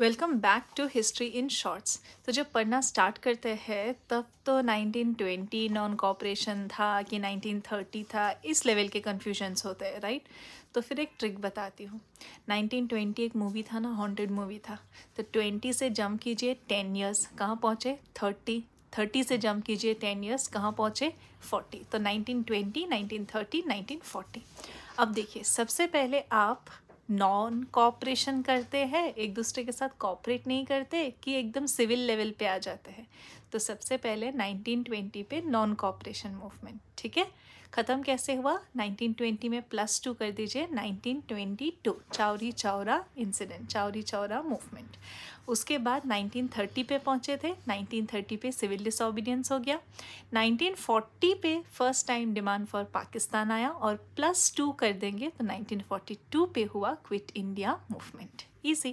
welcome back to history in shorts तो जब पढ़ना स्टार्ट करते हैं तब तो 1920 नॉन कॉपरेशन था कि 1930 था इस लेवल के कन्फ्यूजन्स होते हैं राइट तो फिर एक ट्रिक बताती हूँ 1920 एक मूवी था ना हॉन्टेड मूवी था तो 20 से जंप कीजिए 10 इयर्स कहाँ पहुँचे 30 30 से जंप कीजिए 10 इयर्स कहाँ पहुँचे 40 तो 1920 1930 1940 अब देखिए सबसे पहले आप नॉन कॉपरेशन करते हैं एक दूसरे के साथ कॉपरेट नहीं करते कि एकदम सिविल लेवल पे आ जाते हैं तो सबसे पहले 1920 पे नॉन कॉपरेशन मूवमेंट ठीक है ख़त्म कैसे हुआ 1920 में प्लस टू कर दीजिए 1922 चावरी चावरा इंसिडेंट चावरी चावरा मूवमेंट उसके बाद 1930 पे पहुँचे थे 1930 पे सिविल डिसोबीडियंस हो गया 1940 पे first time demand for Pakistan आया और प्लस टू कर देंगे तो 1942 पे हुआ क्विट इंडिया मूवमेंट ईजी